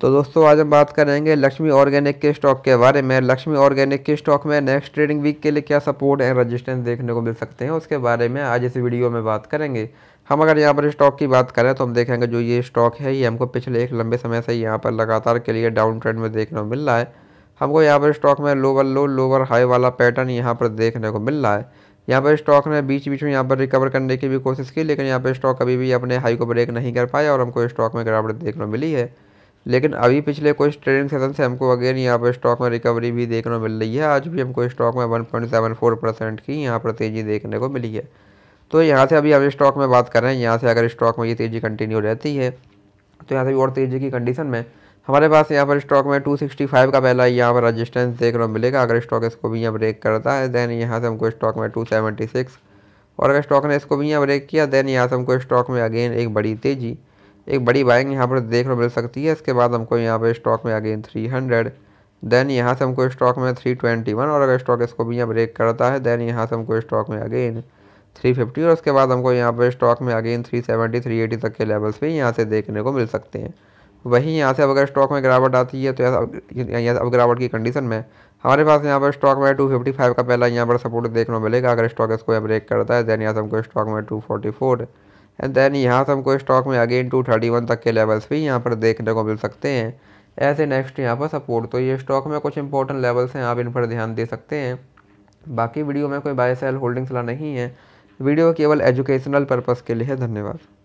तो दोस्तों आज हम बात करेंगे लक्ष्मी ऑर्गेनिक के स्टॉक के बारे में लक्ष्मी ऑर्गेनिक के स्टॉक में नेक्स्ट ट्रेडिंग वीक के लिए क्या सपोर्ट एंड रेजिस्टेंस देखने को मिल सकते हैं उसके बारे में आज इस वीडियो में बात करेंगे हम अगर यहाँ पर स्टॉक की बात करें तो हम देखेंगे जो ये स्टॉक है ये हमको पिछले एक लंबे समय से यहाँ पर लगातार के लिए डाउन ट्रेंड में देखने को मिल रहा है हमको यहाँ पर स्टॉक में लोअर लो लोअर हाई वाला पैटर्न यहाँ पर देखने को मिल रहा है यहाँ पर स्टॉक ने बीच बीच में यहाँ पर रिकवर करने की भी कोशिश की लेकिन यहाँ पर स्टॉक अभी भी अपने हाई को ब्रेक नहीं कर पाया और हमको स्टॉक में गिरावट देखने को मिली है लेकिन अभी पिछले कुछ ट्रेडिंग सेशन से हमको अगेन यहाँ पर स्टॉक में रिकवरी भी देखने को मिल रही है आज भी हमको स्टॉक में one point seven four percent की यहाँ पर तेज़ी देखने को मिली है तो यहाँ से अभी हम स्टॉक में बात कर रहे हैं यहाँ से अगर स्टॉक में ये तेज़ी कंटिन्यू रहती है तो यहाँ से और तेज़ी की कंडीशन में हमारे पास यहाँ पर स्टॉक में फाइव का पहला यहाँ पर रजिस्टेंस देखने को मिलेगा अगर स्टॉक इसको भी यहाँ ब्रेक करता है देन यहाँ से हमको स्टॉक में सिक्स और अगर स्टॉक ने इसको भी यहाँ ब्रेक किया दैन यहाँ से हमको स्टॉक में अगेन एक बड़ी तेज़ी एक बड़ी बाइंग यहाँ पर देखने मिल सकती है इसके बाद हमको यहाँ पर स्टॉक में अगेन थ्री हंड्रेड देन यहाँ से हमको स्टॉक में थ्री ट्वेंटी वन और अगर स्टॉक इसको भी यहाँ ब्रेक करता है देन यहाँ से हमको स्टॉक में अगेन थ्री फिफ्टी और उसके बाद हमको यहाँ पर स्टॉक में again three seventy three eighty तक के लेवल्स भी यहाँ से देखने को मिल सकते हैं वहीं यहाँ से अगर स्टॉक में गिरावट आती है तो यहाँ अब गिरावट की कंडीशन में हमारे पास यहाँ पर स्टॉक में टू फिफ्टी फाइव का पहला यहाँ पर सपोर्ट देखने को मिलेगा अगर स्टॉक इसको ब्रेक करता है देन यहाँ से हमको स्टॉक में two forty four and then यहाँ से हमको स्टॉक में अगेन टू थर्टी वन तक के लेवल्स भी यहाँ पर देखने को मिल सकते हैं ऐसे नेक्स्ट यहाँ पर सपोर्ट तो ये स्टॉक में कुछ इंपॉर्टेंट लेवल्स हैं आप इन पर ध्यान दे सकते हैं बाकी वीडियो में कोई बाय सेल होल्डिंग्स ला नहीं है वीडियो केवल एजुकेशनल पर्पज़ के लिए है धन्यवाद